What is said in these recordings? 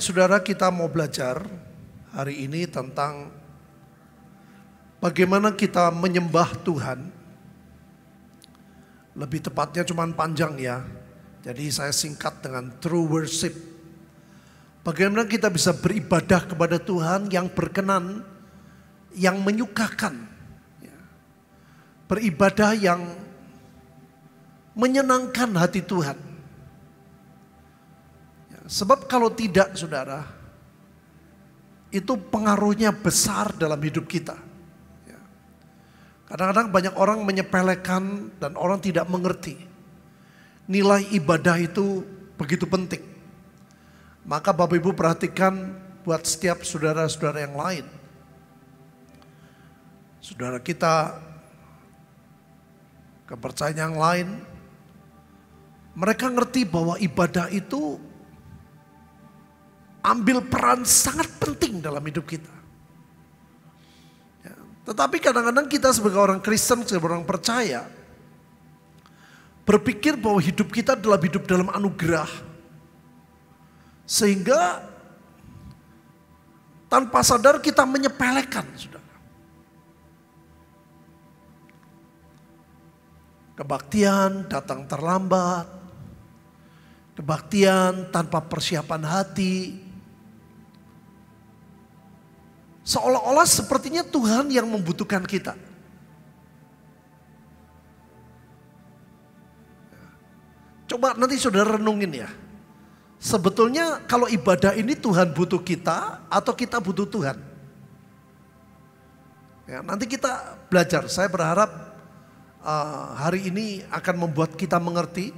saudara kita mau belajar hari ini tentang bagaimana kita menyembah Tuhan. Lebih tepatnya cuma panjang ya. Jadi saya singkat dengan true worship. Bagaimana kita bisa beribadah kepada Tuhan yang berkenan, yang menyukakan. Beribadah yang menyenangkan hati Tuhan. Sebab kalau tidak saudara, itu pengaruhnya besar dalam hidup kita. Ya. Kadang-kadang banyak orang menyepelekan dan orang tidak mengerti. Nilai ibadah itu begitu penting. Maka Bapak Ibu perhatikan buat setiap saudara-saudara yang lain. Saudara kita, kepercayaan yang lain, mereka ngerti bahwa ibadah itu ambil peran sangat penting dalam hidup kita. Ya, tetapi kadang-kadang kita sebagai orang Kristen, sebagai orang percaya, berpikir bahwa hidup kita adalah hidup dalam anugerah. Sehingga tanpa sadar kita menyepelekan, saudara. Kebaktian datang terlambat, kebaktian tanpa persiapan hati, Seolah-olah sepertinya Tuhan yang membutuhkan kita. Coba nanti saudara renungin ya. Sebetulnya kalau ibadah ini Tuhan butuh kita atau kita butuh Tuhan? Ya, nanti kita belajar. Saya berharap uh, hari ini akan membuat kita mengerti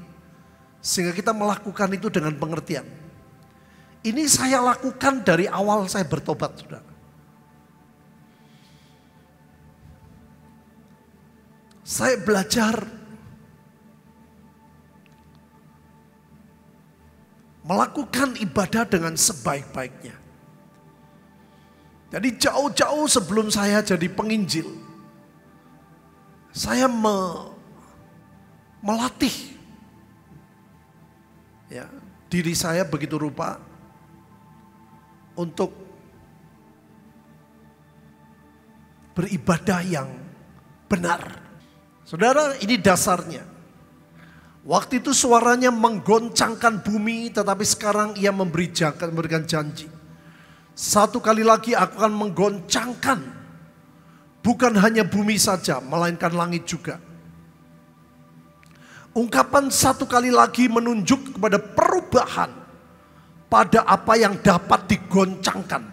sehingga kita melakukan itu dengan pengertian. Ini saya lakukan dari awal saya bertobat, saudara. Saya belajar melakukan ibadah dengan sebaik-baiknya. Jadi jauh-jauh sebelum saya jadi penginjil, saya me, melatih ya, diri saya begitu rupa untuk beribadah yang benar. Saudara, ini dasarnya. Waktu itu suaranya menggoncangkan bumi, tetapi sekarang ia memberi jangka, memberikan janji. Satu kali lagi aku akan menggoncangkan, bukan hanya bumi saja, melainkan langit juga. Ungkapan satu kali lagi menunjuk kepada perubahan pada apa yang dapat digoncangkan.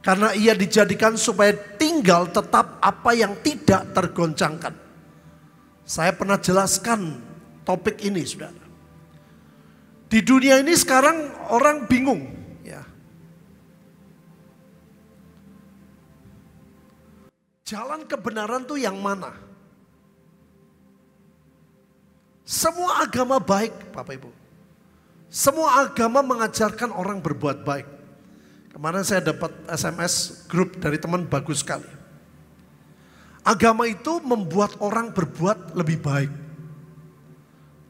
Karena ia dijadikan supaya tinggal tetap apa yang tidak tergoncangkan. Saya pernah jelaskan topik ini, saudara. Di dunia ini sekarang orang bingung. Ya. Jalan kebenaran tuh yang mana? Semua agama baik, Bapak Ibu. Semua agama mengajarkan orang berbuat baik. Kemarin saya dapat SMS grup dari teman bagus sekali. Agama itu membuat orang berbuat lebih baik.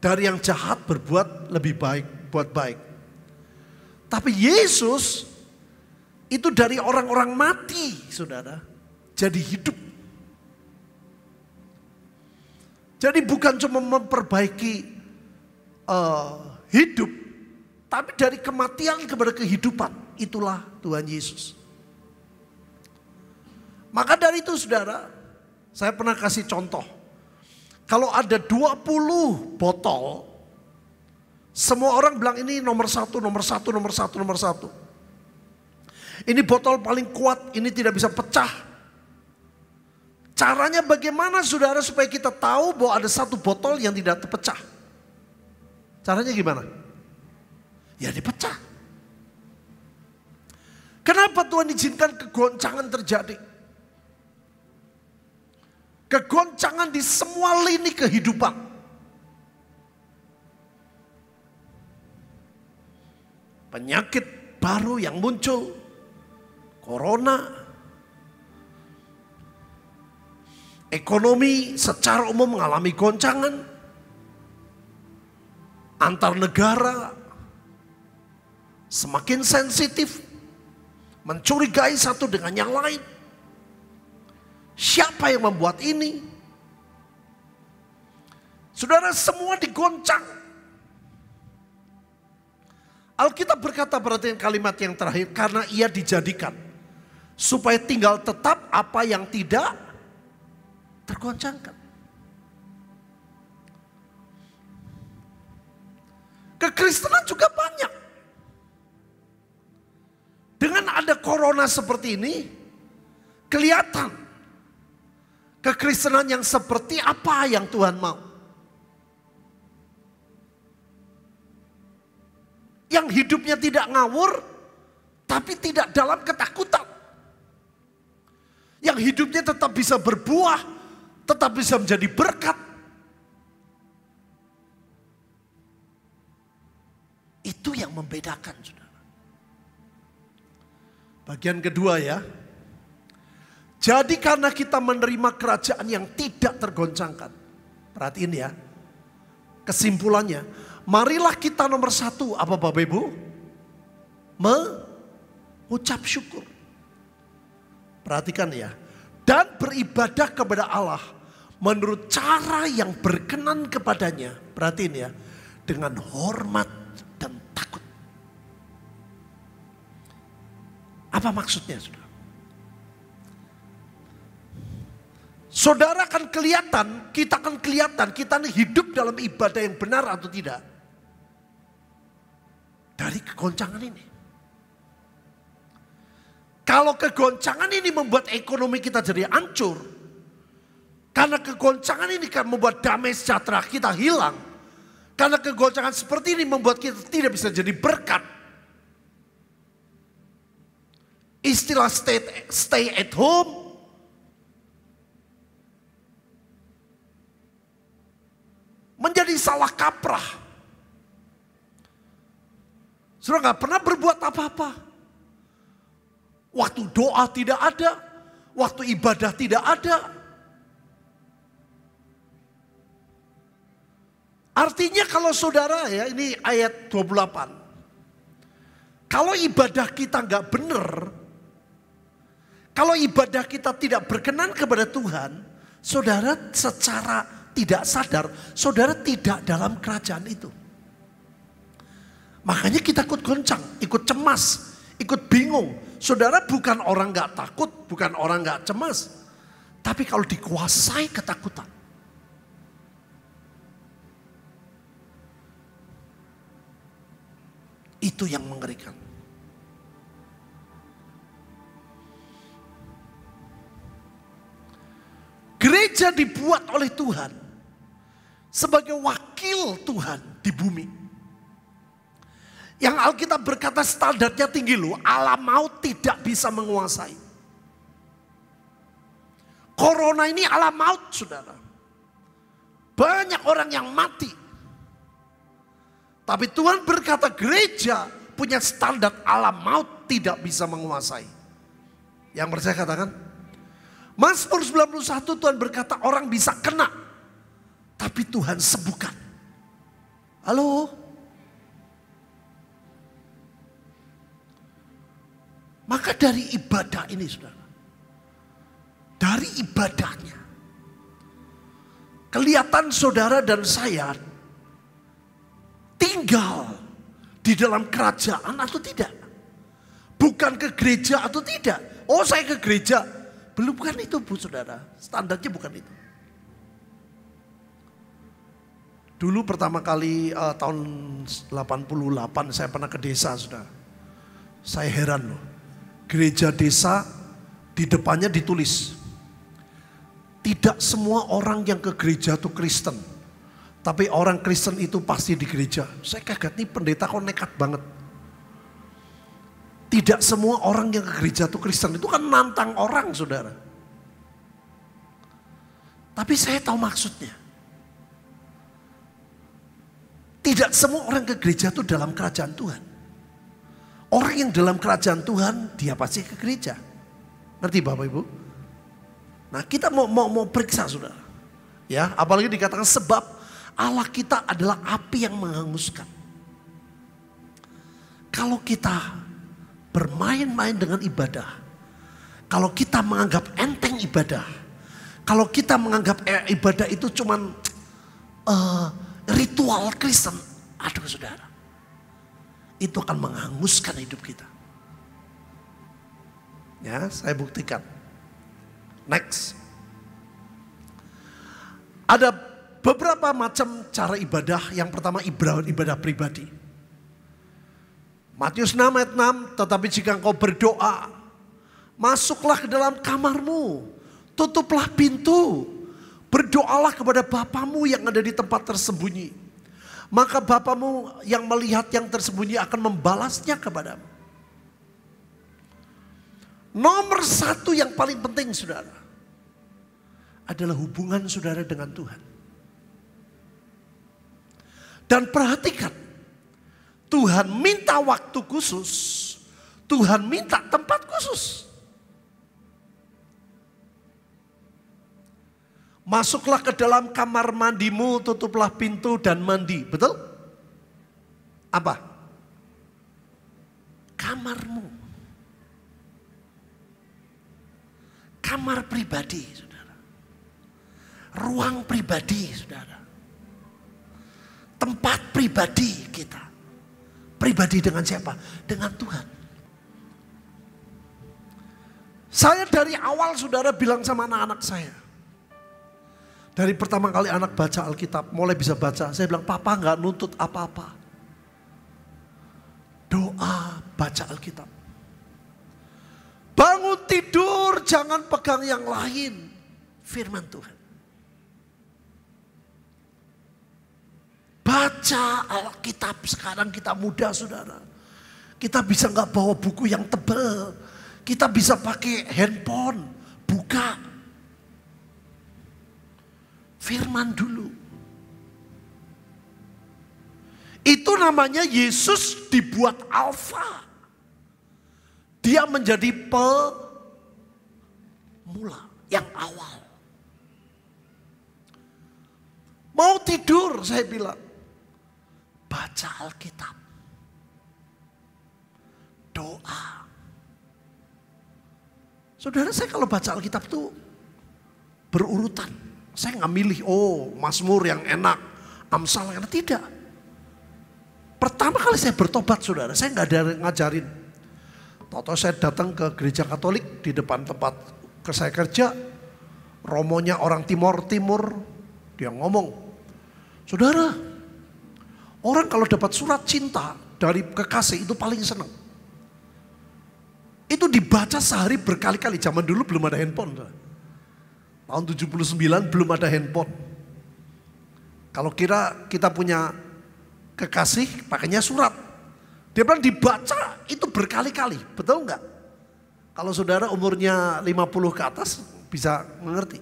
Dari yang jahat berbuat lebih baik, buat baik. Tapi Yesus itu dari orang-orang mati, saudara, jadi hidup. Jadi bukan cuma memperbaiki uh, hidup, tapi dari kematian kepada kehidupan itulah Tuhan Yesus. Maka dari itu saudara, saya pernah kasih contoh. Kalau ada 20 botol, semua orang bilang ini nomor satu, nomor satu, nomor satu, nomor satu. Ini botol paling kuat, ini tidak bisa pecah. Caranya bagaimana saudara supaya kita tahu bahwa ada satu botol yang tidak terpecah. Caranya gimana? Ya dipecah. Kenapa Tuhan izinkan kegoncangan terjadi? Kegoncangan di semua lini kehidupan. Penyakit baru yang muncul, corona, ekonomi secara umum mengalami goncangan, antar negara semakin sensitif, mencurigai satu dengan yang lain. Siapa yang membuat ini? Saudara semua digoncang. Alkitab berkata berarti kalimat yang terakhir karena ia dijadikan supaya tinggal tetap apa yang tidak tergoncangkan. Kekristenan juga banyak dengan ada corona seperti ini, kelihatan kekristenan yang seperti apa yang Tuhan mau. Yang hidupnya tidak ngawur, tapi tidak dalam ketakutan. Yang hidupnya tetap bisa berbuah, tetap bisa menjadi berkat. Itu yang membedakan. Bagian kedua ya. Jadi karena kita menerima kerajaan yang tidak tergoncangkan. Perhatiin ya. Kesimpulannya, marilah kita nomor satu. Apa Bapak Ibu? Mengucap syukur. Perhatikan ya. Dan beribadah kepada Allah menurut cara yang berkenan kepadanya. Perhatiin ya. Dengan hormat dan takut. Apa maksudnya saudara? Saudara akan kelihatan, kita akan kelihatan, kita ini hidup dalam ibadah yang benar atau tidak. Dari kegoncangan ini. Kalau kegoncangan ini membuat ekonomi kita jadi hancur, karena kegoncangan ini kan membuat damai sejahtera kita hilang. Karena kegoncangan seperti ini membuat kita tidak bisa jadi berkat. Istilah stay, stay at home menjadi salah kaprah. Sudah nggak pernah berbuat apa-apa. Waktu doa tidak ada, waktu ibadah tidak ada. Artinya kalau saudara ya, ini ayat 28. Kalau ibadah kita nggak benar, kalau ibadah kita tidak berkenan kepada Tuhan, saudara secara tidak sadar, saudara tidak dalam kerajaan itu. Makanya kita ikut goncang, ikut cemas, ikut bingung. Saudara bukan orang gak takut, bukan orang gak cemas. Tapi kalau dikuasai ketakutan. Itu yang mengerikan. Gereja dibuat oleh Tuhan sebagai wakil Tuhan di bumi. Yang Alkitab berkata standarnya tinggi loh, Allah maut tidak bisa menguasai. Corona ini alam maut saudara. Banyak orang yang mati. Tapi Tuhan berkata gereja punya standar alam maut tidak bisa menguasai. Yang percaya katakan, Mazmur 91 Tuhan berkata orang bisa kena. Tapi Tuhan sembuhkan. Halo? Maka dari ibadah ini saudara. Dari ibadahnya. Kelihatan saudara dan saya tinggal di dalam kerajaan atau tidak. Bukan ke gereja atau tidak. Oh saya ke gereja, belum bukan itu bu saudara, standarnya bukan itu. Dulu pertama kali uh, tahun 88 saya pernah ke desa sudah. Saya heran loh. Gereja desa di depannya ditulis. Tidak semua orang yang ke gereja itu Kristen. Tapi orang Kristen itu pasti di gereja. Saya kaget nih pendeta kok nekat banget. Tidak semua orang yang ke gereja itu Kristen. Itu kan nantang orang saudara. Tapi saya tahu maksudnya. Tidak semua orang ke gereja itu dalam kerajaan Tuhan. Orang yang dalam kerajaan Tuhan, dia pasti ke gereja. Ngerti Bapak Ibu? Nah kita mau, mau, mau periksa saudara. Ya, apalagi dikatakan sebab Allah kita adalah api yang menghanguskan. Kalau kita bermain-main dengan ibadah. Kalau kita menganggap enteng ibadah, kalau kita menganggap eh, ibadah itu cuman uh, ritual Kristen, aduh saudara, itu akan menghanguskan hidup kita. Ya, saya buktikan. Next. Ada beberapa macam cara ibadah. Yang pertama ibadah pribadi. Matius 6 ayat 6, tetapi jika engkau berdoa, masuklah ke dalam kamarmu, tutuplah pintu, berdoalah kepada Bapamu yang ada di tempat tersembunyi. Maka Bapamu yang melihat yang tersembunyi akan membalasnya kepadamu. Nomor satu yang paling penting saudara. Adalah hubungan saudara dengan Tuhan. Dan perhatikan. Tuhan minta waktu khusus, Tuhan minta tempat khusus. Masuklah ke dalam kamar mandimu, tutuplah pintu dan mandi. Betul? Apa? Kamarmu. Kamar pribadi, saudara. Ruang pribadi, saudara. Tempat pribadi kita pribadi dengan siapa? Dengan Tuhan. Saya dari awal saudara bilang sama anak-anak saya. Dari pertama kali anak baca Alkitab, mulai bisa baca, saya bilang, papa nggak nuntut apa-apa. Doa, baca Alkitab. Bangun tidur, jangan pegang yang lain. Firman Tuhan. Baca Alkitab sekarang kita muda saudara. Kita bisa nggak bawa buku yang tebel. Kita bisa pakai handphone, buka. Firman dulu. Itu namanya Yesus dibuat alfa. Dia menjadi pemula yang awal. Mau tidur saya bilang. Baca Alkitab. Doa. Saudara saya kalau baca Alkitab tuh berurutan. Saya nggak milih, oh Mazmur yang enak, Amsal yang enak. Tidak. Pertama kali saya bertobat saudara, saya nggak ada ngajarin. toto saya datang ke gereja katolik di depan tempat ke saya kerja. Romonya orang timur-timur, dia ngomong, Saudara, Orang kalau dapat surat cinta dari kekasih itu paling senang. Itu dibaca sehari berkali-kali. Zaman dulu belum ada handphone. Tahun 79 belum ada handphone. Kalau kira kita punya kekasih pakainya surat. Dia bilang dibaca itu berkali-kali. Betul enggak? Kalau saudara umurnya 50 ke atas bisa mengerti.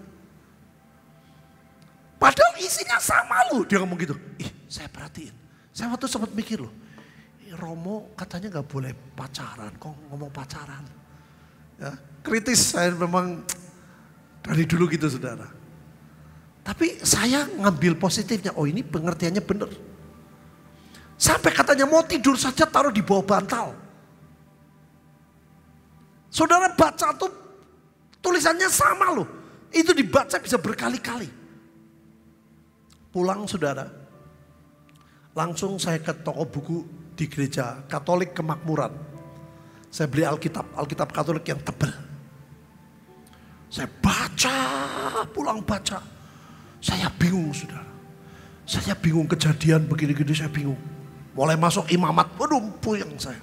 Padahal isinya sama loh. Dia ngomong gitu. Ih saya perhatiin saya waktu sempat mikir loh, eh, Romo katanya nggak boleh pacaran, kok ngomong pacaran. Ya, kritis saya memang dari dulu gitu saudara. Tapi saya ngambil positifnya, oh ini pengertiannya benar. Sampai katanya mau tidur saja taruh di bawah bantal. Saudara baca tuh tulisannya sama loh. Itu dibaca bisa berkali-kali. Pulang saudara, Langsung saya ke toko buku di gereja Katolik Kemakmuran. Saya beli Alkitab, Alkitab Katolik yang tebal. Saya baca, pulang baca. Saya bingung saudara. Saya bingung kejadian begini-gini saya bingung. Mulai masuk imamat, waduh puyeng saya.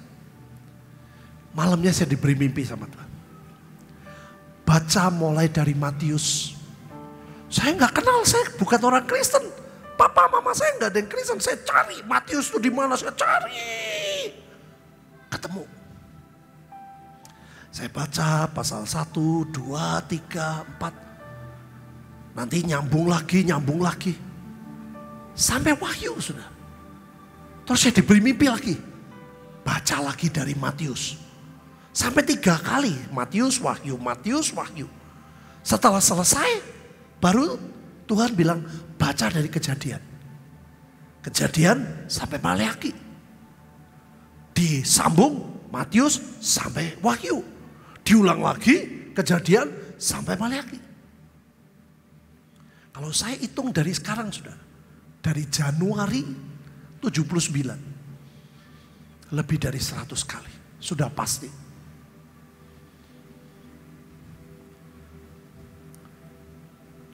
Malamnya saya diberi mimpi sama Tuhan. Baca mulai dari Matius. Saya nggak kenal, saya bukan orang Kristen. Papa mama saya nggak ada yang Kristen, saya cari Matius itu di mana, saya cari. Ketemu. Saya baca pasal 1, 2, 3, 4. Nanti nyambung lagi, nyambung lagi. Sampai wahyu sudah. Terus saya diberi mimpi lagi. Baca lagi dari Matius. Sampai tiga kali. Matius, wahyu, Matius, wahyu. Setelah selesai, baru Tuhan bilang baca dari kejadian. Kejadian sampai Maleaki. Disambung Matius sampai Wahyu. Diulang lagi kejadian sampai Maleaki. Kalau saya hitung dari sekarang sudah. Dari Januari 79. Lebih dari 100 kali. Sudah pasti.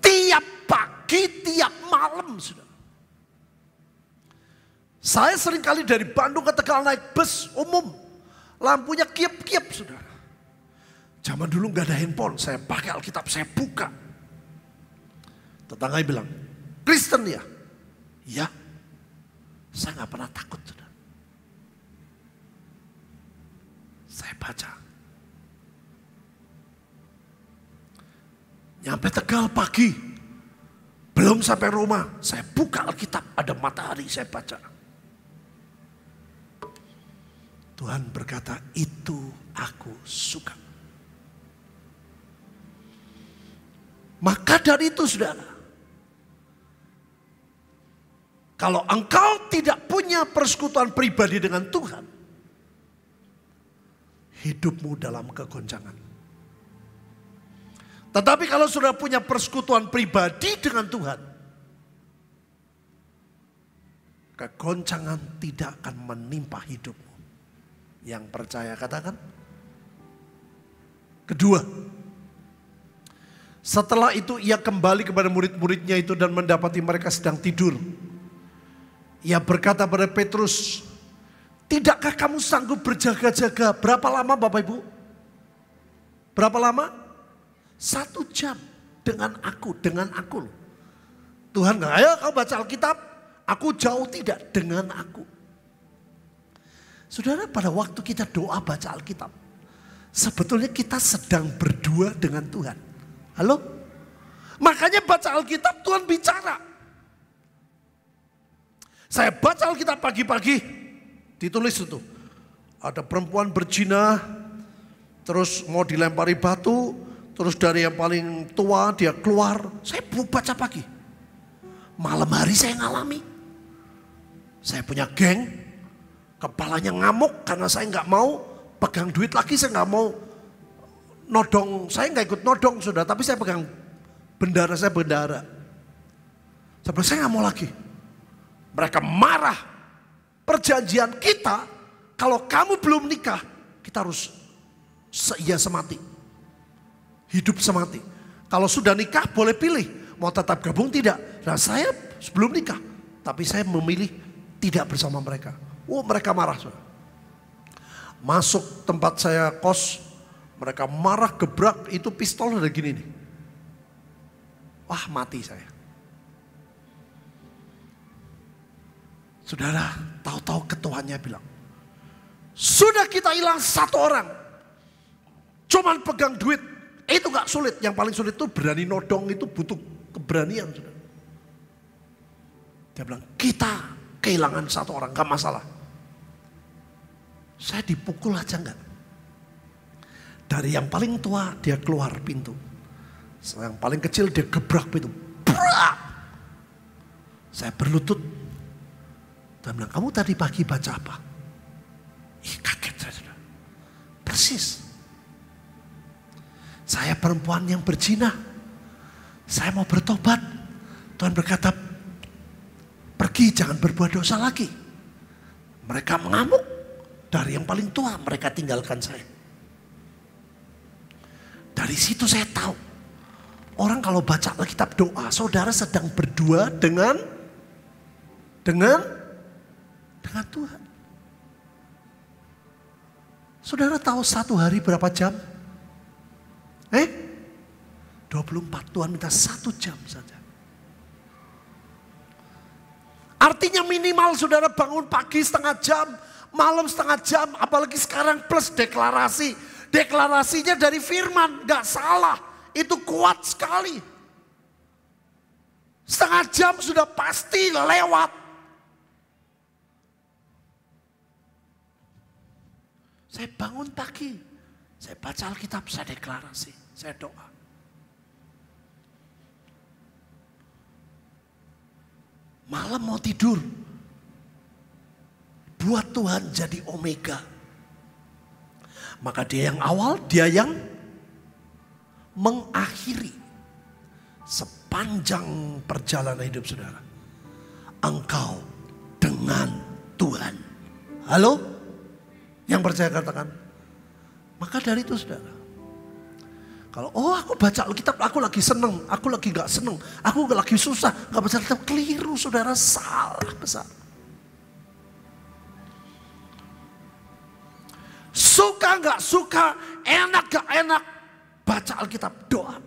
tiap pergi tiap malam. sudah, Saya kali dari Bandung ke Tegal naik bus umum. Lampunya kiep-kiep saudara. Zaman dulu nggak ada handphone, saya pakai Alkitab, saya buka. Tetangga bilang, Kristen ya? Ya. Saya nggak pernah takut. Saudara. Saya baca. Nyampe Tegal pagi, belum sampai rumah, saya buka Alkitab, ada matahari, saya baca. Tuhan berkata, itu aku suka. Maka dari itu saudara, kalau engkau tidak punya persekutuan pribadi dengan Tuhan, hidupmu dalam kegoncangan. Tetapi kalau sudah punya persekutuan pribadi dengan Tuhan, kegoncangan tidak akan menimpa hidupmu. Yang percaya katakan. Kedua, setelah itu ia kembali kepada murid-muridnya itu dan mendapati mereka sedang tidur. Ia berkata pada Petrus, Tidakkah kamu sanggup berjaga-jaga? Berapa lama Bapak Ibu? Berapa lama? Satu jam dengan aku, dengan aku Tuhan nggak, ayo kau baca Alkitab, aku jauh tidak dengan aku. Saudara pada waktu kita doa baca Alkitab, sebetulnya kita sedang berdua dengan Tuhan. Halo? Makanya baca Alkitab Tuhan bicara. Saya baca Alkitab pagi-pagi, ditulis itu. Ada perempuan berjina, terus mau dilempari batu, Terus dari yang paling tua dia keluar, saya baca pagi. Malam hari saya ngalami. Saya punya geng, kepalanya ngamuk karena saya nggak mau pegang duit lagi, saya nggak mau nodong. Saya nggak ikut nodong sudah, tapi saya pegang bendara, saya bendara. Saya saya nggak mau lagi. Mereka marah. Perjanjian kita, kalau kamu belum nikah, kita harus seia semati hidup semati. Kalau sudah nikah boleh pilih, mau tetap gabung tidak. Nah saya sebelum nikah, tapi saya memilih tidak bersama mereka. Oh mereka marah. Masuk tempat saya kos, mereka marah gebrak itu pistol ada gini nih. Wah mati saya. Saudara, tahu-tahu ketuanya bilang, sudah kita hilang satu orang. Cuman pegang duit itu gak sulit. Yang paling sulit itu berani nodong itu butuh keberanian. Dia bilang, kita kehilangan satu orang, gak masalah. Saya dipukul aja enggak. Dari yang paling tua dia keluar pintu. Yang paling kecil dia gebrak pintu. Brak! Saya berlutut. Dia bilang, kamu tadi pagi baca apa? Ih kaget saya. Persis. Saya perempuan yang berzina. Saya mau bertobat. Tuhan berkata, pergi jangan berbuat dosa lagi. Mereka mengamuk. Dari yang paling tua mereka tinggalkan saya. Dari situ saya tahu. Orang kalau baca Alkitab doa, saudara sedang berdua dengan dengan dengan Tuhan. Saudara tahu satu hari berapa jam? Eh? 24 Tuhan minta satu jam saja. Artinya minimal saudara bangun pagi setengah jam, malam setengah jam, apalagi sekarang plus deklarasi. Deklarasinya dari firman, gak salah. Itu kuat sekali. Setengah jam sudah pasti lewat. Saya bangun pagi, saya baca Alkitab, saya deklarasi. Saya doa. Malam mau tidur. Buat Tuhan jadi omega. Maka dia yang awal, dia yang mengakhiri sepanjang perjalanan hidup saudara. Engkau dengan Tuhan. Halo? Yang percaya katakan. Maka dari itu saudara. Kalau oh aku baca Alkitab, aku lagi seneng, aku lagi gak seneng, aku lagi susah, nggak baca Alkitab, keliru saudara, salah besar. Suka nggak suka, enak nggak enak, baca Alkitab, doa.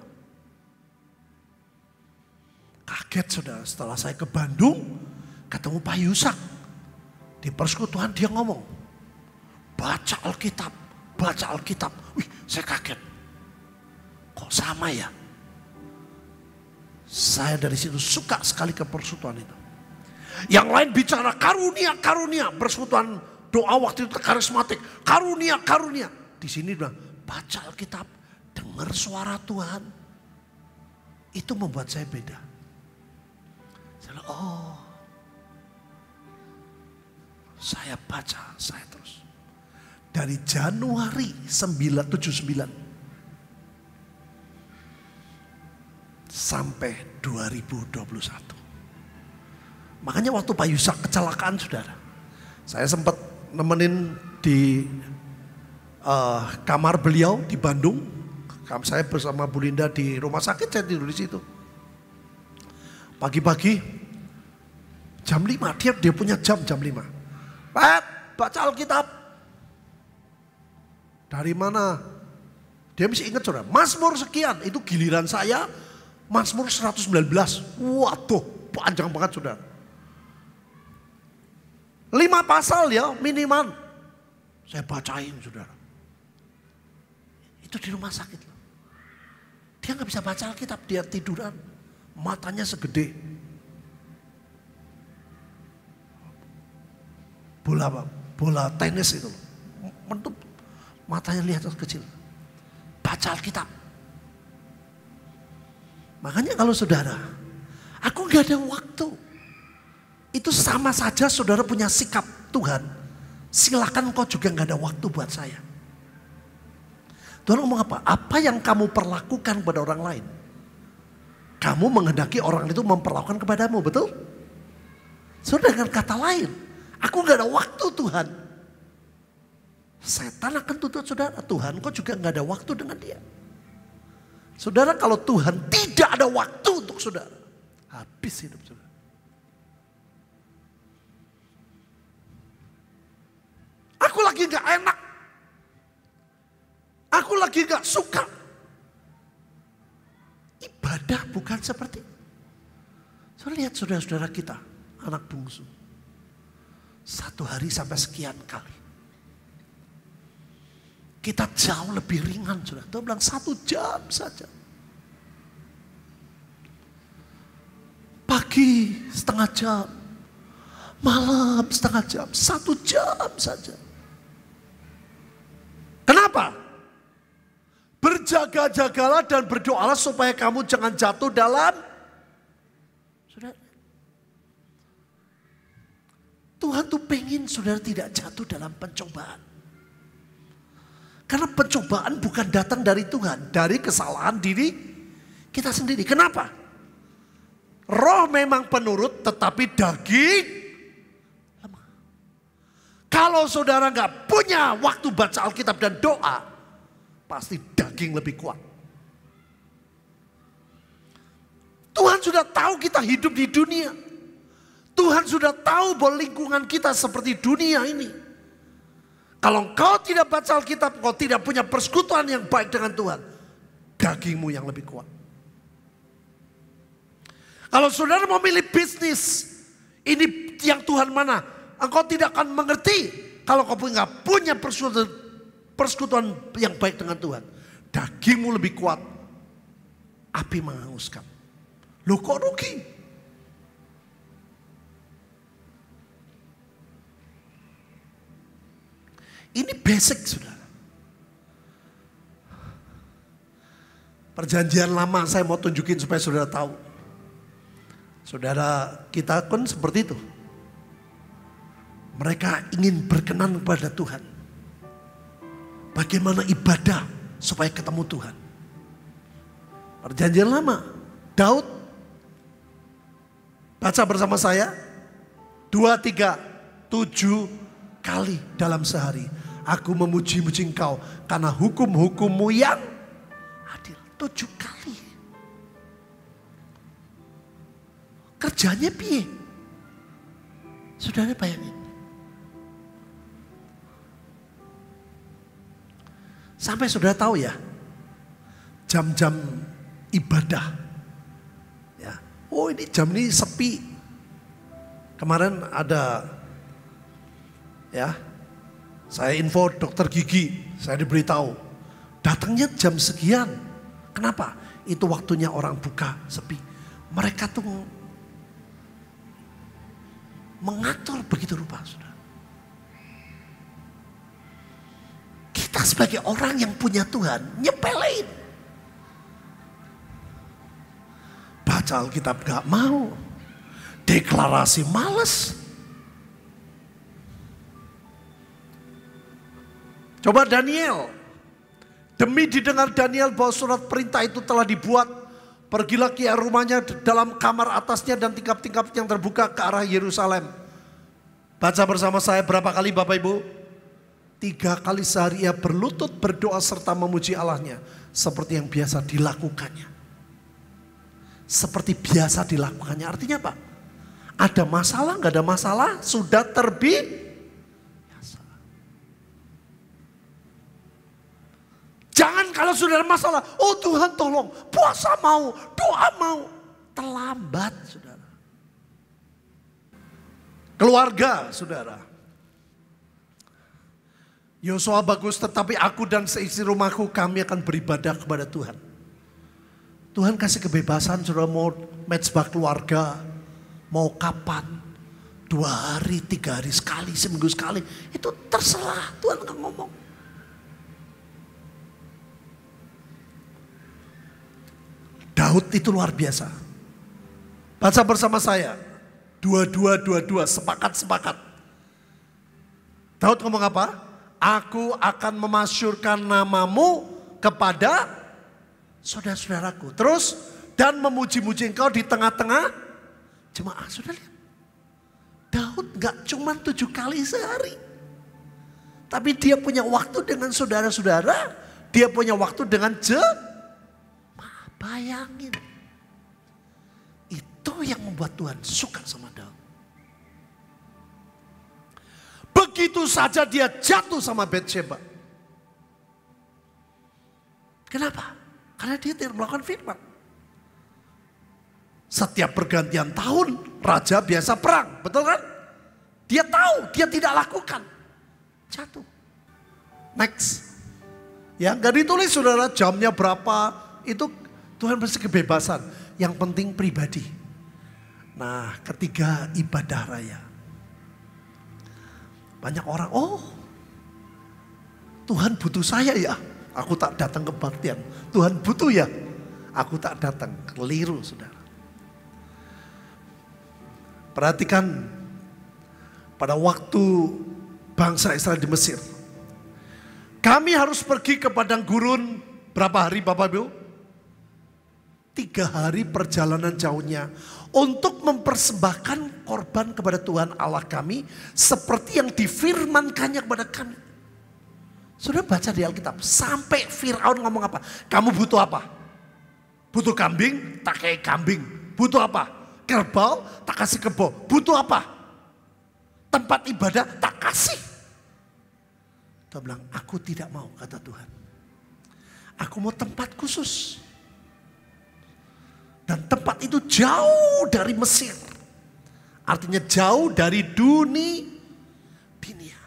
Kaget saudara, setelah saya ke Bandung, ketemu Pak Yusak. Di persekutuan dia ngomong, baca Alkitab, baca Alkitab. Wih, saya kaget Kok sama ya? Saya dari situ suka sekali ke persekutuan itu. Yang lain bicara karunia, karunia. Persekutuan doa waktu itu karismatik. Karunia, karunia. Di sini bilang, baca Alkitab, dengar suara Tuhan. Itu membuat saya beda. Saya oh. Saya baca, saya terus. Dari Januari 979 sampai 2021. Makanya waktu Pak Yusak kecelakaan saudara, saya sempat nemenin di uh, kamar beliau di Bandung. Saya bersama Bu Linda di rumah sakit, saya tidur di situ. Pagi-pagi jam 5, dia, dia punya jam jam 5. Pak, baca Alkitab. Dari mana? Dia mesti ingat saudara, Mazmur sekian, itu giliran saya Mazmur 119. Waduh, panjang banget saudara. Lima pasal ya minimal. Saya bacain saudara. Itu di rumah sakit. Dia nggak bisa baca Alkitab, dia tiduran. Matanya segede. Bola bola tenis itu. Mentup. Matanya lihat kecil. Baca Alkitab. Makanya kalau saudara, aku gak ada waktu. Itu sama saja saudara punya sikap Tuhan. silahkan kau juga gak ada waktu buat saya. Tuhan ngomong apa? Apa yang kamu perlakukan kepada orang lain? Kamu menghendaki orang itu memperlakukan kepadamu, betul? Saudara dengan kata lain, aku gak ada waktu Tuhan. Setan akan tuntut saudara, Tuhan kau juga gak ada waktu dengan dia. Saudara kalau Tuhan tidak ada waktu untuk saudara. Habis hidup saudara. Aku lagi gak enak. Aku lagi gak suka. Ibadah bukan seperti Saya lihat saudara-saudara kita. Anak bungsu. Satu hari sampai sekian kali. Kita jauh lebih ringan, sudah. Tuhan bilang satu jam saja. Pagi setengah jam, malam setengah jam, satu jam saja. Kenapa? Berjaga-jagalah dan berdoalah supaya kamu jangan jatuh dalam Sudah. Tuhan tuh pengen saudara tidak jatuh dalam pencobaan. Karena pencobaan bukan datang dari Tuhan, dari kesalahan diri kita sendiri. Kenapa? Roh memang penurut tetapi daging lemah. Kalau saudara nggak punya waktu baca Alkitab dan doa, pasti daging lebih kuat. Tuhan sudah tahu kita hidup di dunia. Tuhan sudah tahu bahwa lingkungan kita seperti dunia ini. Kalau engkau tidak baca Alkitab, engkau tidak punya persekutuan yang baik dengan Tuhan. Dagingmu yang lebih kuat. Kalau saudara memilih bisnis, ini yang Tuhan mana? Engkau tidak akan mengerti kalau kau nggak punya persekutuan, persekutuan yang baik dengan Tuhan. Dagingmu lebih kuat, api menghanguskan. Lu kok rugi? Ini basic saudara. Perjanjian lama saya mau tunjukin supaya saudara tahu. Saudara kita kan seperti itu. Mereka ingin berkenan kepada Tuhan. Bagaimana ibadah supaya ketemu Tuhan. Perjanjian lama. Daud. Baca bersama saya. Dua, tiga, tujuh kali dalam sehari Aku memuji-muji engkau karena hukum-hukummu yang adil. Tujuh kali. Kerjanya piye? Saudara bayangin. Sampai sudah tahu ya, jam-jam ibadah. Ya. Oh ini jam ini sepi. Kemarin ada ya saya info dokter gigi, saya diberitahu. Datangnya jam sekian. Kenapa? Itu waktunya orang buka, sepi. Mereka tuh mengatur begitu rupa, sudah. Kita sebagai orang yang punya Tuhan, nyepelin. Baca Alkitab gak mau. Deklarasi males. Coba Daniel. Demi didengar Daniel bahwa surat perintah itu telah dibuat. Pergilah ke rumahnya dalam kamar atasnya dan tingkap-tingkap yang terbuka ke arah Yerusalem. Baca bersama saya berapa kali Bapak Ibu? Tiga kali sehari ia berlutut berdoa serta memuji Allahnya. Seperti yang biasa dilakukannya. Seperti biasa dilakukannya. Artinya apa? Ada masalah, nggak ada masalah, sudah terbit Jangan kalau saudara masalah, oh Tuhan tolong, puasa mau, doa mau. Terlambat saudara. Keluarga saudara. Yosua bagus tetapi aku dan seisi rumahku kami akan beribadah kepada Tuhan. Tuhan kasih kebebasan saudara mau matchback keluarga, mau kapan, dua hari, tiga hari sekali, seminggu sekali. Itu terserah Tuhan akan ngomong. Daud itu luar biasa. Baca bersama saya. Dua-dua, dua-dua, sepakat, sepakat. Daud ngomong apa? Aku akan memasyurkan namamu kepada saudara-saudaraku. Terus, dan memuji-muji engkau di tengah-tengah jemaah. Sudah lihat? Daud gak cuma tujuh kali sehari. Tapi dia punya waktu dengan saudara-saudara. Dia punya waktu dengan jemaah Bayangin. Itu yang membuat Tuhan suka sama Daud. Begitu saja dia jatuh sama Bethsheba. Kenapa? Karena dia tidak melakukan firman. Setiap pergantian tahun raja biasa perang, betul kan? Dia tahu, dia tidak lakukan. Jatuh. Next. yang gak ditulis saudara jamnya berapa, itu Tuhan pasti kebebasan. Yang penting pribadi. Nah ketiga ibadah raya. Banyak orang, oh Tuhan butuh saya ya. Aku tak datang ke baktian. Tuhan butuh ya. Aku tak datang. Keliru saudara. Perhatikan pada waktu bangsa Israel di Mesir. Kami harus pergi ke padang gurun berapa hari Bapak Ibu? tiga hari perjalanan jauhnya untuk mempersembahkan korban kepada Tuhan Allah kami seperti yang difirmankannya kepada kami. Sudah baca di Alkitab sampai Firaun ngomong apa? Kamu butuh apa? Butuh kambing, tak kayak kambing. Butuh apa? Kerbau, tak kasih kerbau. Butuh apa? Tempat ibadah, tak kasih. Dia bilang, aku tidak mau kata Tuhan. Aku mau tempat khusus dan tempat itu jauh dari Mesir. Artinya jauh dari dunia. dunia.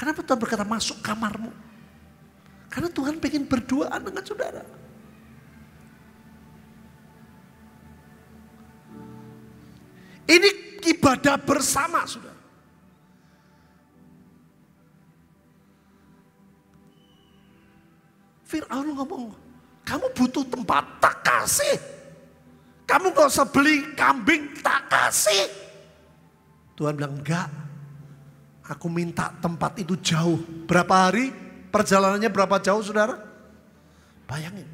Kenapa Tuhan berkata masuk kamarmu? Karena Tuhan pengen berduaan dengan saudara. Ini ibadah bersama, saudara. Fir'aun ngomong, kamu butuh tempat, tak kasih. Kamu gak usah beli kambing, tak kasih. Tuhan bilang, enggak. Aku minta tempat itu jauh. Berapa hari? Perjalanannya berapa jauh saudara? Bayangin.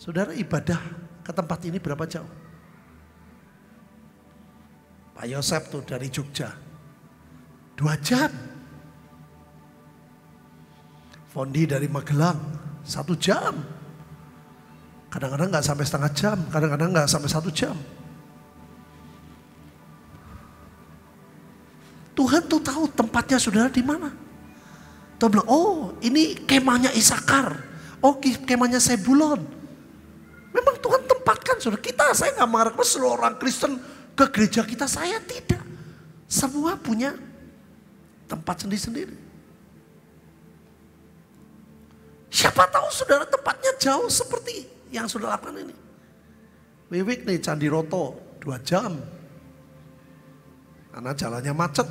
Saudara ibadah ke tempat ini berapa jauh? Pak Yosep tuh dari Jogja. Dua jam. Fondi dari Magelang. Satu jam. Kadang-kadang nggak sampai setengah jam, kadang-kadang nggak sampai satu jam. Tuhan tuh tahu tempatnya saudara di mana. Tuhan bilang, oh ini kemahnya Isakar. Oh kemahnya Sebulon. Memang Tuhan tempatkan saudara. Kita saya nggak mengharap seluruh orang Kristen ke gereja kita. Saya tidak. Semua punya tempat sendiri-sendiri. Siapa tahu saudara tempatnya jauh seperti yang sudah lakukan ini. Wiwik nih Candi Roto, dua jam. Karena jalannya macet.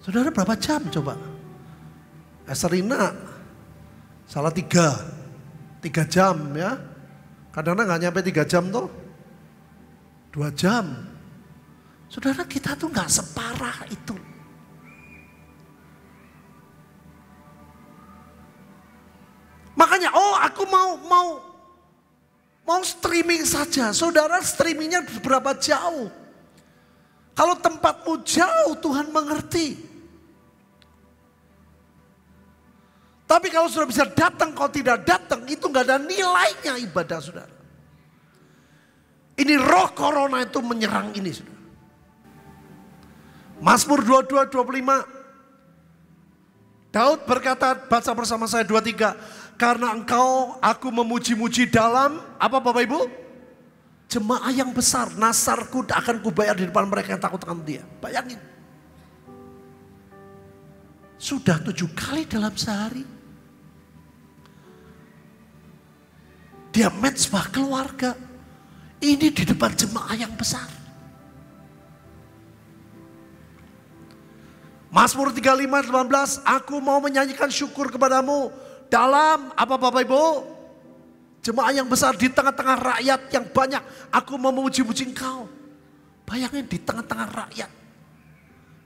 Saudara berapa jam coba? Eserina, eh, salah tiga. Tiga jam ya. Kadang-kadang nggak nyampe tiga jam tuh. Dua jam. Saudara kita tuh nggak separah itu. Makanya, oh aku mau mau mau streaming saja. Saudara streamingnya berapa jauh? Kalau tempatmu jauh, Tuhan mengerti. Tapi kalau sudah bisa datang, kalau tidak datang, itu nggak ada nilainya ibadah saudara. Ini roh corona itu menyerang ini saudara. Mazmur 22, 25. Daud berkata, baca bersama saya 23 karena engkau aku memuji-muji dalam apa Bapak Ibu? Jemaah yang besar, nasarku akan kubayar di depan mereka yang takut akan dia. Bayangin. Sudah tujuh kali dalam sehari. Dia mensbah keluarga. Ini di depan jemaah yang besar. Mazmur 35, 18, aku mau menyanyikan syukur kepadamu dalam apa Bapak Ibu? Jemaah yang besar di tengah-tengah rakyat yang banyak. Aku mau memuji-muji engkau. Bayangin di tengah-tengah rakyat.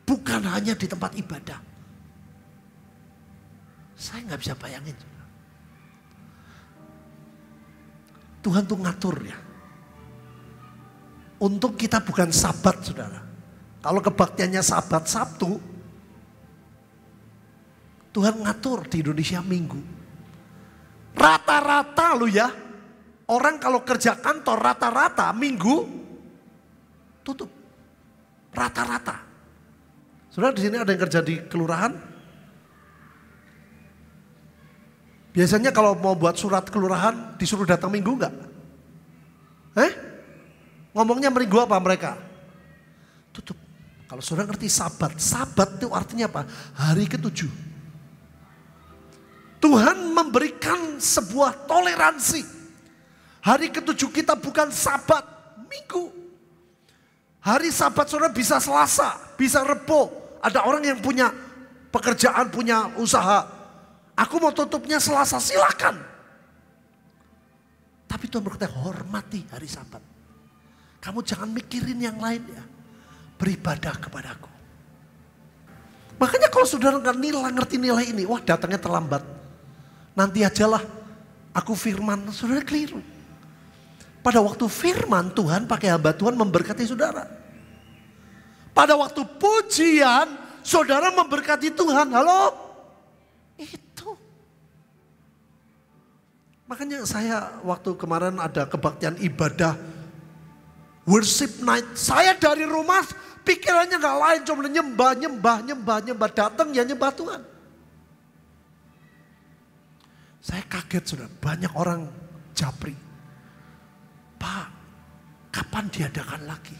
Bukan hanya di tempat ibadah. Saya nggak bisa bayangin. Tuhan tuh ngatur ya. Untuk kita bukan sabat saudara. Kalau kebaktiannya sabat Sabtu, Tuhan ngatur di Indonesia minggu. Rata-rata lu ya, orang kalau kerja kantor rata-rata minggu tutup. Rata-rata. Saudara di sini ada yang kerja di kelurahan? Biasanya kalau mau buat surat kelurahan disuruh datang minggu enggak? Eh? Ngomongnya minggu apa mereka? Tutup. Kalau sudah ngerti sabat, sabat itu artinya apa? Hari ketujuh. Tuhan memberikan sebuah toleransi. Hari ketujuh kita bukan sabat, minggu. Hari sabat saudara bisa selasa, bisa rebo. Ada orang yang punya pekerjaan, punya usaha. Aku mau tutupnya selasa, silakan. Tapi Tuhan berkata hormati hari sabat. Kamu jangan mikirin yang lain ya. Beribadah kepadaku. Makanya kalau saudara nggak nilai ngerti nilai ini, wah datangnya terlambat. Nanti ajalah aku firman. Saudara keliru. Pada waktu firman Tuhan pakai hamba Tuhan memberkati saudara. Pada waktu pujian saudara memberkati Tuhan. Halo? Itu. Makanya saya waktu kemarin ada kebaktian ibadah worship night. Saya dari rumah pikirannya nggak lain cuma nyembah, nyembah, nyembah, nyembah. Datang ya nyembah Tuhan. Saya kaget sudah banyak orang japri. Pak, kapan diadakan lagi?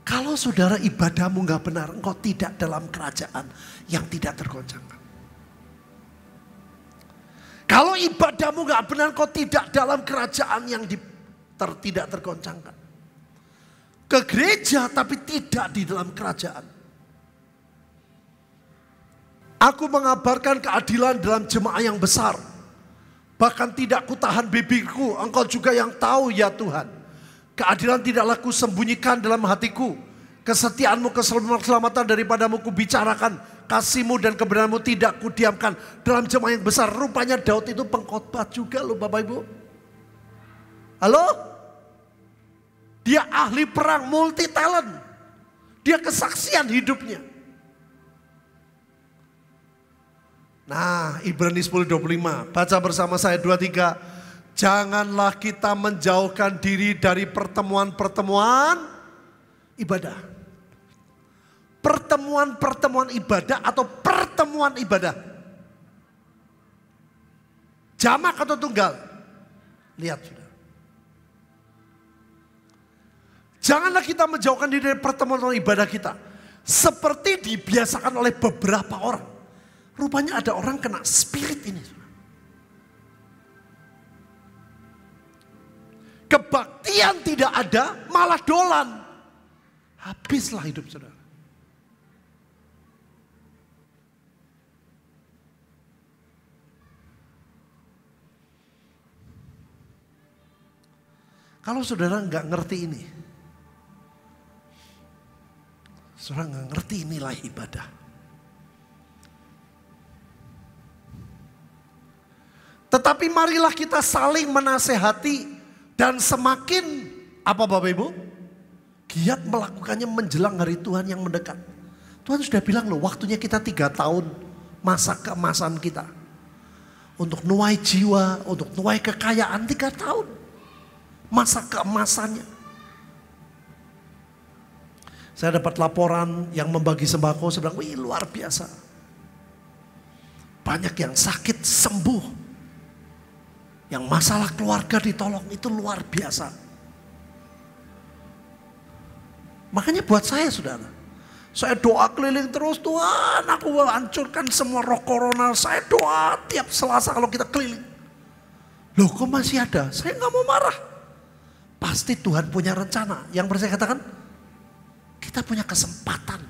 Kalau saudara ibadahmu nggak benar, engkau tidak dalam kerajaan yang tidak tergoncangkan. Kalau ibadahmu nggak benar, engkau tidak dalam kerajaan yang di, tidak tergoncangkan ke gereja tapi tidak di dalam kerajaan. Aku mengabarkan keadilan dalam jemaah yang besar. Bahkan tidak kutahan bibirku, engkau juga yang tahu ya Tuhan. Keadilan tidaklah ku sembunyikan dalam hatiku. Kesetiaanmu keselamatan daripadamu ku bicarakan. Kasihmu dan kebenaranmu tidak ku diamkan. Dalam jemaah yang besar, rupanya Daud itu pengkhotbah juga loh Bapak Ibu. Halo? Dia ahli perang multi talent. Dia kesaksian hidupnya. Nah, Ibrani 10:25. Baca bersama saya 23. Janganlah kita menjauhkan diri dari pertemuan-pertemuan ibadah. Pertemuan-pertemuan ibadah atau pertemuan ibadah. Jamak atau tunggal? Lihat sudah. Janganlah kita menjauhkan diri dari pertemuan orang ibadah kita. Seperti dibiasakan oleh beberapa orang. Rupanya ada orang kena spirit ini. Kebaktian tidak ada, malah dolan. Habislah hidup saudara. Kalau saudara nggak ngerti ini, Saudara nggak ngerti nilai ibadah. Tetapi marilah kita saling menasehati dan semakin apa Bapak Ibu? Giat melakukannya menjelang hari Tuhan yang mendekat. Tuhan sudah bilang loh waktunya kita tiga tahun masa keemasan kita. Untuk nuai jiwa, untuk nuai kekayaan tiga tahun. Masa keemasannya. Saya dapat laporan yang membagi sembako, saya wih luar biasa. Banyak yang sakit sembuh. Yang masalah keluarga ditolong, itu luar biasa. Makanya buat saya saudara, saya doa keliling terus, Tuhan aku hancurkan semua roh corona. Saya doa tiap selasa kalau kita keliling. Loh kok masih ada? Saya nggak mau marah. Pasti Tuhan punya rencana. Yang percaya katakan, kita punya kesempatan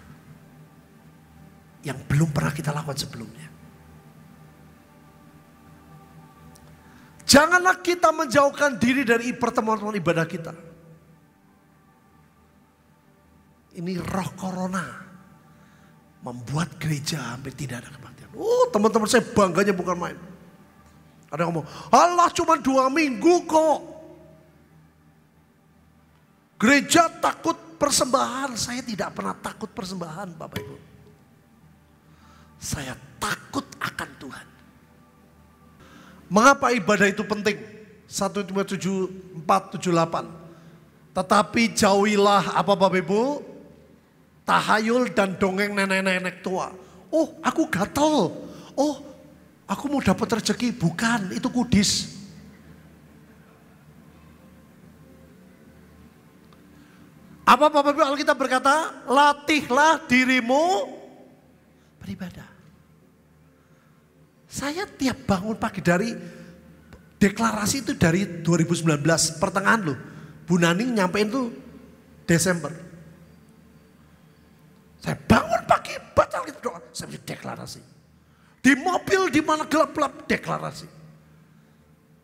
yang belum pernah kita lakukan sebelumnya. Janganlah kita menjauhkan diri dari pertemuan pertemuan ibadah kita. Ini roh corona membuat gereja hampir tidak ada kebaktian. Oh, teman-teman saya bangganya bukan main. Ada yang ngomong, Allah cuma dua minggu kok. Gereja takut Persembahan, saya tidak pernah takut persembahan Bapak Ibu. Saya takut akan Tuhan. Mengapa ibadah itu penting? 1 Timotius 7, 4, 7, 8. Tetapi jauhilah apa Bapak Ibu? Tahayul dan dongeng nenek-nenek tua. Oh aku gatel. Oh aku mau dapat rezeki. Bukan, itu kudis. Apa Bapak Ibu Alkitab berkata? Latihlah dirimu beribadah. Saya tiap bangun pagi dari deklarasi itu dari 2019 pertengahan loh. Bu Nani nyampein tuh Desember. Saya bangun pagi baca Alkitab doa, saya deklarasi. Di mobil di mana gelap-gelap deklarasi.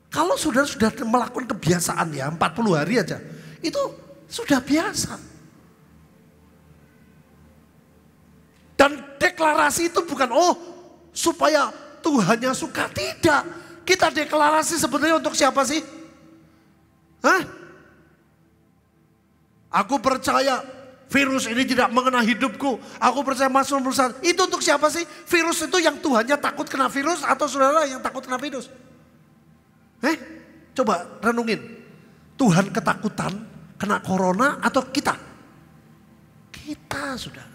Kalau saudara sudah melakukan kebiasaan ya 40 hari aja, itu sudah biasa. Dan deklarasi itu bukan oh supaya Tuhannya suka. Tidak. Kita deklarasi sebenarnya untuk siapa sih? Hah? Aku percaya virus ini tidak mengenai hidupku. Aku percaya masuk perusahaan. Itu untuk siapa sih? Virus itu yang Tuhannya takut kena virus atau saudara yang takut kena virus? Eh, coba renungin. Tuhan ketakutan kena corona atau kita? Kita, saudara.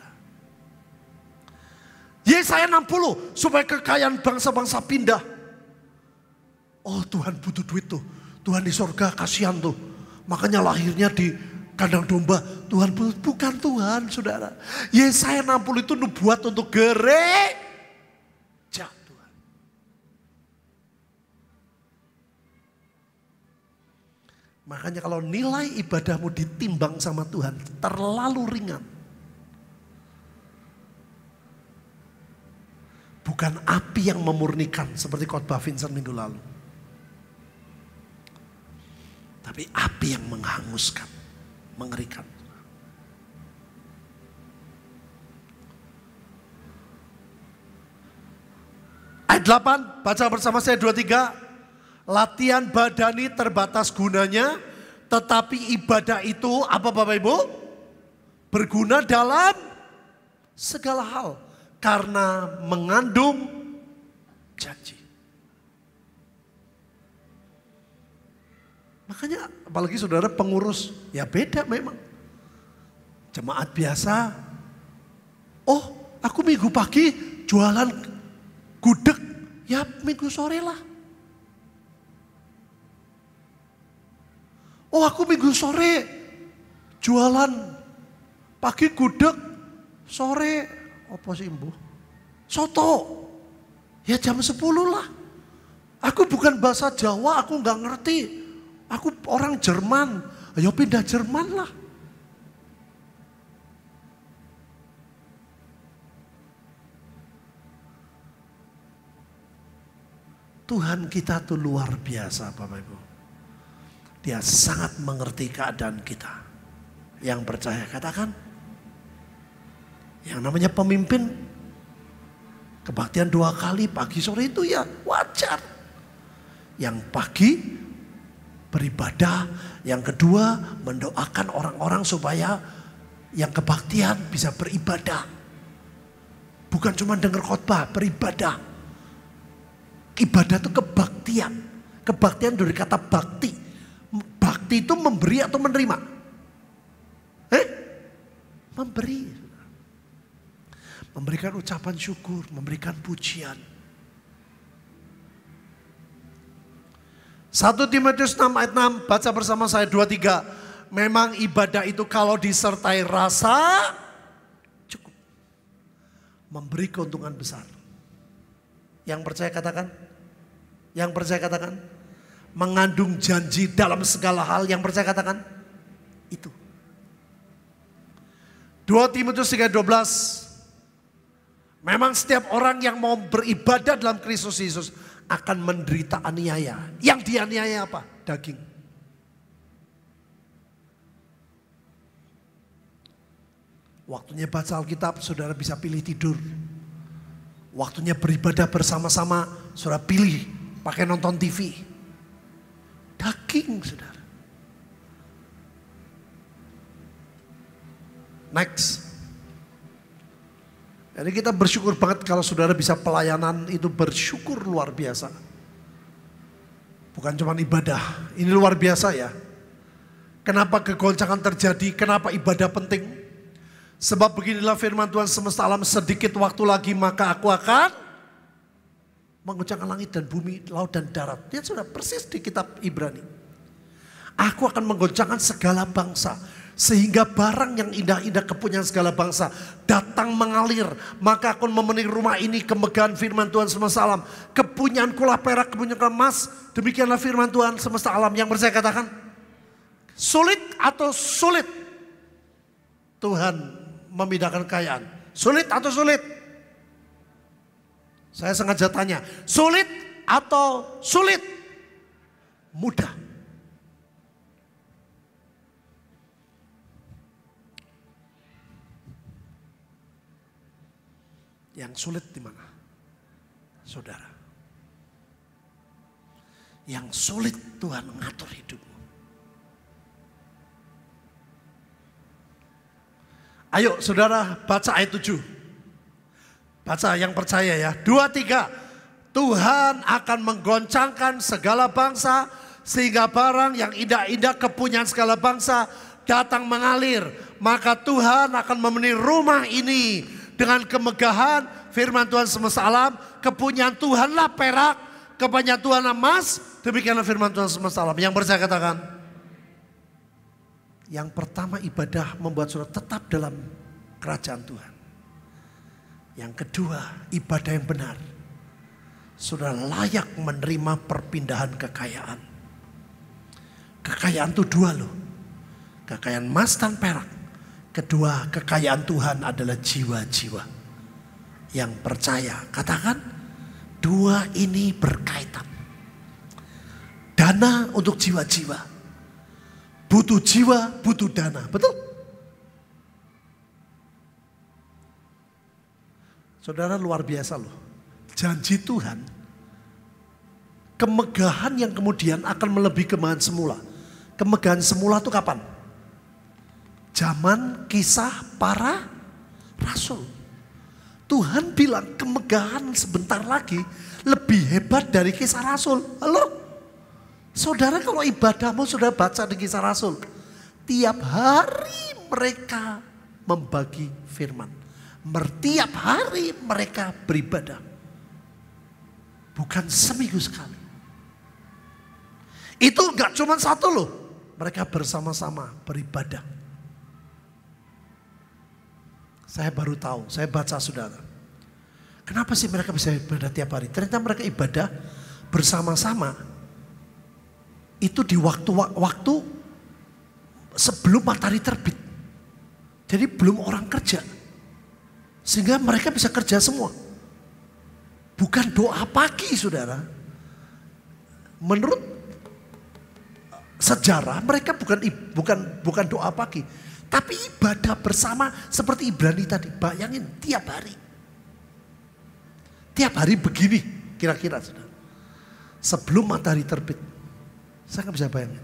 Yesaya 60, supaya kekayaan bangsa-bangsa pindah. Oh Tuhan butuh duit tuh. Tuhan di sorga kasihan tuh. Makanya lahirnya di kandang domba. Tuhan bukan Tuhan saudara. Yesaya 60 itu nubuat untuk gereja Makanya kalau nilai ibadahmu ditimbang sama Tuhan terlalu ringan. Bukan api yang memurnikan seperti khotbah Vincent minggu lalu. Tapi api yang menghanguskan, mengerikan. Ayat 8, baca bersama saya 23. Latihan badani terbatas gunanya, tetapi ibadah itu apa Bapak Ibu? Berguna dalam segala hal karena mengandung janji. Makanya apalagi saudara pengurus ya beda memang. Jemaat biasa, oh aku minggu pagi jualan gudeg, ya minggu sore lah. Oh aku minggu sore jualan, pagi gudeg, sore apa sih ibu Soto. Ya jam 10 lah. Aku bukan bahasa Jawa, aku nggak ngerti. Aku orang Jerman, ayo ya, pindah Jerman lah. Tuhan kita tuh luar biasa Bapak Ibu. Dia sangat mengerti keadaan kita. Yang percaya katakan. Yang namanya pemimpin. Kebaktian dua kali pagi sore itu ya wajar. Yang pagi beribadah. Yang kedua mendoakan orang-orang supaya yang kebaktian bisa beribadah. Bukan cuma dengar khotbah, beribadah. Ibadah itu kebaktian. Kebaktian dari kata bakti hati itu memberi atau menerima? Eh? Memberi. Memberikan ucapan syukur, memberikan pujian. 1 Timotius 6 ayat 6, baca bersama saya 23. Memang ibadah itu kalau disertai rasa cukup. Memberi keuntungan besar. Yang percaya katakan. Yang percaya katakan mengandung janji dalam segala hal yang percaya katakan itu. 2 Timotius 3:12 Memang setiap orang yang mau beribadah dalam Kristus Yesus akan menderita aniaya. Yang dianiaya apa? Daging. Waktunya baca Alkitab, saudara bisa pilih tidur. Waktunya beribadah bersama-sama, saudara pilih pakai nonton TV Daging, saudara. Next. Jadi kita bersyukur banget kalau saudara bisa pelayanan itu bersyukur luar biasa. Bukan cuma ibadah, ini luar biasa ya. Kenapa kegoncangan terjadi, kenapa ibadah penting. Sebab beginilah firman Tuhan semesta alam sedikit waktu lagi maka aku akan mengucapkan langit dan bumi, laut dan darat. Dia sudah persis di kitab Ibrani. Aku akan menggoncangkan segala bangsa. Sehingga barang yang indah-indah kepunyaan segala bangsa datang mengalir. Maka aku memenuhi rumah ini kemegahan firman Tuhan semesta alam. Kepunyaan kulah perak, kepunyaan emas. Demikianlah firman Tuhan semesta alam yang percaya katakan. Sulit atau sulit Tuhan memindahkan kekayaan. Sulit atau sulit? Saya sengaja tanya, sulit atau sulit? Mudah. Yang sulit di mana? Saudara. Yang sulit Tuhan mengatur hidupmu. Ayo saudara baca ayat 7. Baca yang percaya ya. Dua, tiga. Tuhan akan menggoncangkan segala bangsa sehingga barang yang indah-indah kepunyaan segala bangsa datang mengalir. Maka Tuhan akan memenuhi rumah ini dengan kemegahan firman Tuhan semesta alam. Kepunyaan Tuhanlah perak, kepunyaan Tuhan emas. Demikianlah firman Tuhan semesta alam. Yang percaya katakan. Yang pertama ibadah membuat surat tetap dalam kerajaan Tuhan. Yang kedua, ibadah yang benar. Sudah layak menerima perpindahan kekayaan. Kekayaan itu dua loh. Kekayaan emas dan perak. Kedua, kekayaan Tuhan adalah jiwa-jiwa. Yang percaya, katakan dua ini berkaitan. Dana untuk jiwa-jiwa. Butuh jiwa, butuh dana. Betul? Saudara luar biasa loh. Janji Tuhan, kemegahan yang kemudian akan melebihi kemegahan semula. Kemegahan semula itu kapan? Zaman kisah para rasul. Tuhan bilang kemegahan sebentar lagi lebih hebat dari kisah rasul. Halo? Saudara kalau ibadahmu sudah baca di kisah rasul. Tiap hari mereka membagi firman. Setiap hari mereka beribadah. Bukan seminggu sekali. Itu gak cuma satu loh. Mereka bersama-sama beribadah. Saya baru tahu, saya baca saudara. Kenapa sih mereka bisa beribadah tiap hari? Ternyata mereka ibadah bersama-sama. Itu di waktu-waktu sebelum matahari terbit. Jadi belum orang kerja sehingga mereka bisa kerja semua. Bukan doa pagi saudara. Menurut sejarah mereka bukan bukan bukan doa pagi. Tapi ibadah bersama seperti Ibrani tadi. Bayangin tiap hari. Tiap hari begini kira-kira saudara. Sebelum matahari terbit. Saya nggak bisa bayangin.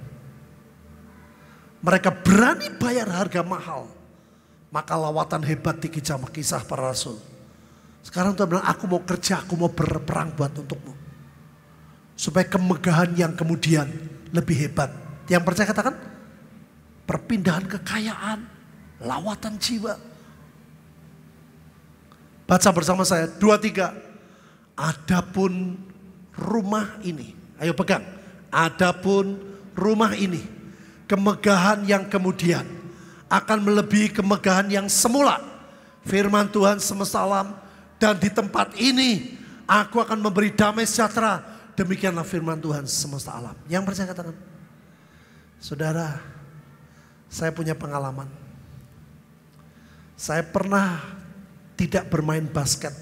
Mereka berani bayar harga mahal maka lawatan hebat di kisah, kisah para rasul. Sekarang Tuhan bilang, aku mau kerja, aku mau berperang buat untukmu. Supaya kemegahan yang kemudian lebih hebat. Yang percaya katakan, perpindahan kekayaan, lawatan jiwa. Baca bersama saya, dua tiga. Adapun rumah ini, ayo pegang. Adapun rumah ini, kemegahan yang kemudian akan melebihi kemegahan yang semula. Firman Tuhan semesta alam dan di tempat ini aku akan memberi damai sejahtera. Demikianlah firman Tuhan semesta alam. Yang percaya katakan. Saudara, saya punya pengalaman. Saya pernah tidak bermain basket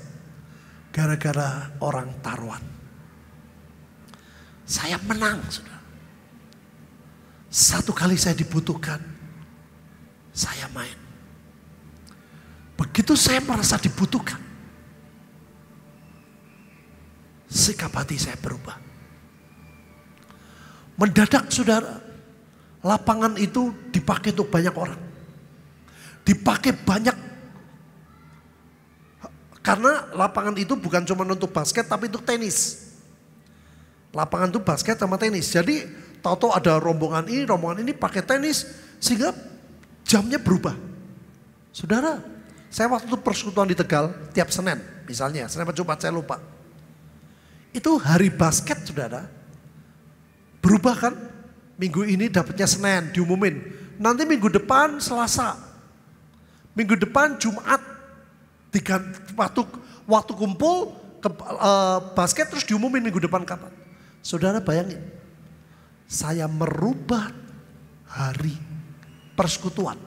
gara-gara orang taruhan. Saya menang, saudara. Satu kali saya dibutuhkan saya main. Begitu saya merasa dibutuhkan, sikap hati saya berubah. Mendadak saudara, lapangan itu dipakai untuk banyak orang. Dipakai banyak karena lapangan itu bukan cuma untuk basket tapi untuk tenis. Lapangan itu basket sama tenis. Jadi tahu-tahu ada rombongan ini, rombongan ini pakai tenis sehingga Jamnya berubah. Saudara, saya waktu itu persekutuan di Tegal, tiap Senin misalnya, Senin Jumat saya lupa. Itu hari basket saudara, berubah kan? Minggu ini dapatnya Senin, diumumin. Nanti minggu depan Selasa, minggu depan Jumat, tiga, waktu, waktu kumpul ke, uh, basket terus diumumin minggu depan kapan. Saudara bayangin, saya merubah hari persekutuan.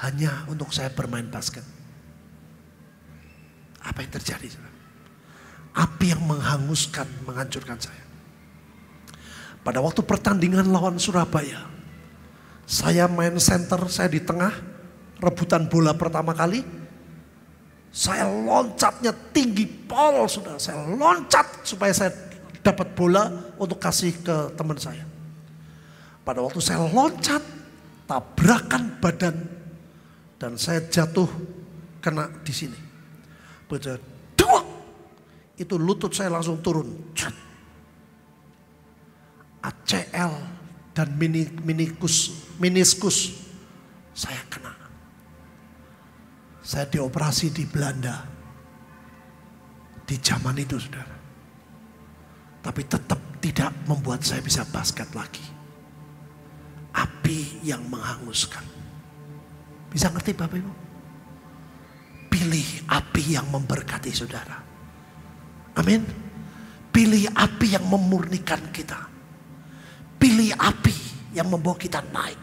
Hanya untuk saya bermain basket. Apa yang terjadi? Api yang menghanguskan, menghancurkan saya. Pada waktu pertandingan lawan Surabaya, saya main center, saya di tengah, rebutan bola pertama kali, saya loncatnya tinggi pol sudah, saya loncat supaya saya dapat bola untuk kasih ke teman saya. Pada waktu saya loncat, tabrakan badan dan saya jatuh kena di sini. Bocah, itu lutut saya langsung turun. ACL dan mini, minikus, miniskus saya kena. Saya dioperasi di Belanda. Di zaman itu saudara. Tapi tetap tidak membuat saya bisa basket lagi api yang menghanguskan. Bisa ngerti Bapak Ibu? Pilih api yang memberkati saudara. Amin. Pilih api yang memurnikan kita. Pilih api yang membawa kita naik.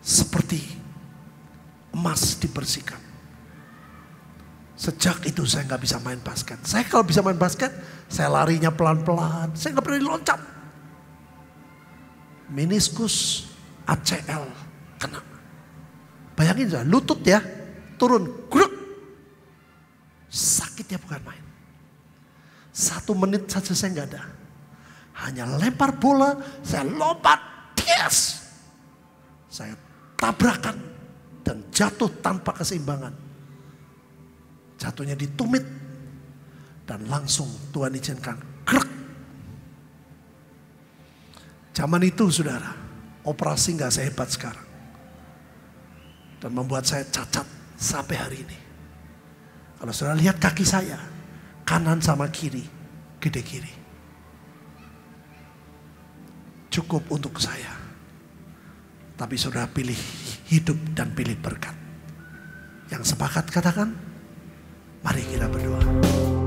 Seperti emas dibersihkan. Sejak itu saya nggak bisa main basket. Saya kalau bisa main basket, saya larinya pelan-pelan. Saya nggak pernah loncat meniskus ACL kena. Bayangin saja, lutut ya, turun, gruk. Sakitnya bukan main. Satu menit saja saya nggak ada. Hanya lempar bola, saya lompat, yes. Saya tabrakan dan jatuh tanpa keseimbangan. Jatuhnya di tumit dan langsung Tuhan izinkan krek. Zaman itu saudara, operasi nggak sehebat sekarang. Dan membuat saya cacat sampai hari ini. Kalau sudah lihat kaki saya, kanan sama kiri, gede kiri. Cukup untuk saya. Tapi sudah pilih hidup dan pilih berkat. Yang sepakat katakan, mari kita berdoa.